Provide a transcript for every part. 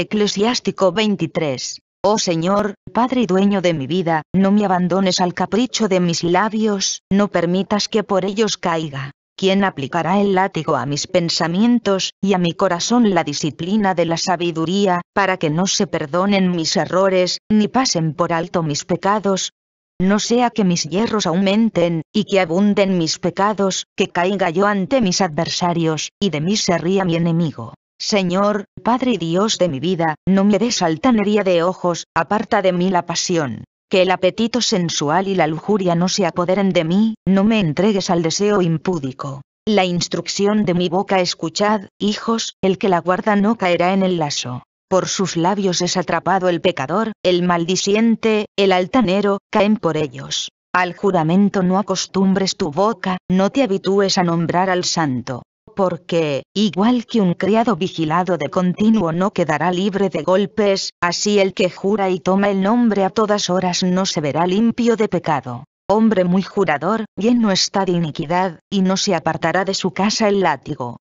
Eclesiástico 23. Oh Señor, Padre y dueño de mi vida, no me abandones al capricho de mis labios, no permitas que por ellos caiga. ¿Quién aplicará el látigo a mis pensamientos, y a mi corazón la disciplina de la sabiduría, para que no se perdonen mis errores, ni pasen por alto mis pecados? No sea que mis hierros aumenten, y que abunden mis pecados, que caiga yo ante mis adversarios, y de mí se ría mi enemigo. Señor, Padre y Dios de mi vida, no me des altanería de ojos, aparta de mí la pasión. Que el apetito sensual y la lujuria no se apoderen de mí, no me entregues al deseo impúdico. La instrucción de mi boca escuchad, hijos, el que la guarda no caerá en el lazo. Por sus labios es atrapado el pecador, el maldiciente, el altanero, caen por ellos. Al juramento no acostumbres tu boca, no te habitúes a nombrar al santo porque, igual que un criado vigilado de continuo no quedará libre de golpes, así el que jura y toma el nombre a todas horas no se verá limpio de pecado. Hombre muy jurador, lleno está de iniquidad, y no se apartará de su casa el látigo.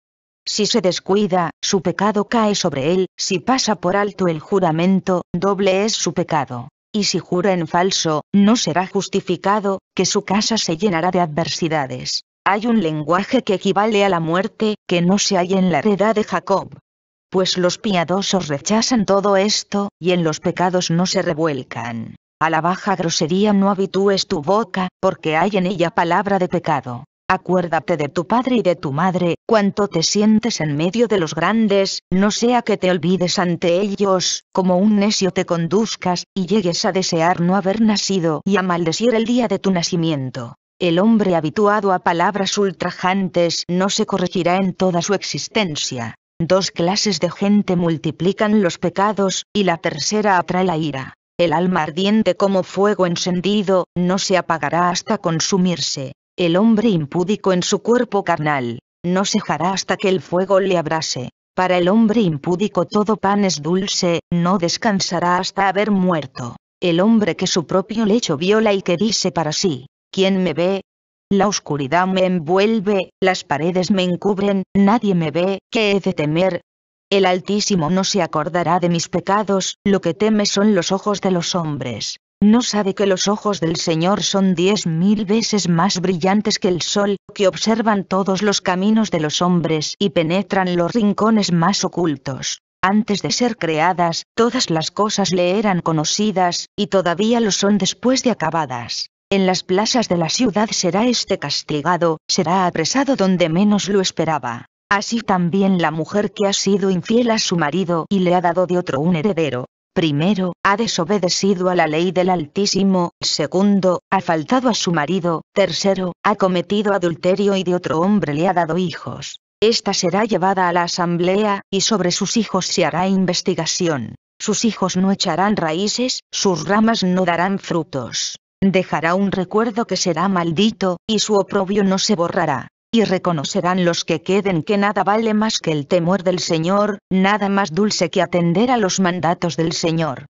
Si se descuida, su pecado cae sobre él, si pasa por alto el juramento, doble es su pecado. Y si jura en falso, no será justificado, que su casa se llenará de adversidades hay un lenguaje que equivale a la muerte, que no se hay en la heredad de Jacob. Pues los piadosos rechazan todo esto, y en los pecados no se revuelcan. A la baja grosería no habitúes tu boca, porque hay en ella palabra de pecado. Acuérdate de tu padre y de tu madre, cuanto te sientes en medio de los grandes, no sea que te olvides ante ellos, como un necio te conduzcas, y llegues a desear no haber nacido y a maldecir el día de tu nacimiento. El hombre habituado a palabras ultrajantes no se corregirá en toda su existencia. Dos clases de gente multiplican los pecados, y la tercera atrae la ira. El alma ardiente como fuego encendido, no se apagará hasta consumirse. El hombre impúdico en su cuerpo carnal, no cejará hasta que el fuego le abrase. Para el hombre impúdico todo pan es dulce, no descansará hasta haber muerto. El hombre que su propio lecho viola y que dice para sí, ¿Quién me ve? La oscuridad me envuelve, las paredes me encubren, nadie me ve, ¿qué he de temer? El Altísimo no se acordará de mis pecados, lo que teme son los ojos de los hombres. ¿No sabe que los ojos del Señor son diez mil veces más brillantes que el sol, que observan todos los caminos de los hombres y penetran los rincones más ocultos? Antes de ser creadas, todas las cosas le eran conocidas, y todavía lo son después de acabadas. En las plazas de la ciudad será este castigado, será apresado donde menos lo esperaba. Así también la mujer que ha sido infiel a su marido y le ha dado de otro un heredero. Primero, ha desobedecido a la ley del Altísimo, segundo, ha faltado a su marido, tercero, ha cometido adulterio y de otro hombre le ha dado hijos. Esta será llevada a la asamblea, y sobre sus hijos se hará investigación. Sus hijos no echarán raíces, sus ramas no darán frutos dejará un recuerdo que será maldito, y su oprobio no se borrará. Y reconocerán los que queden que nada vale más que el temor del Señor, nada más dulce que atender a los mandatos del Señor.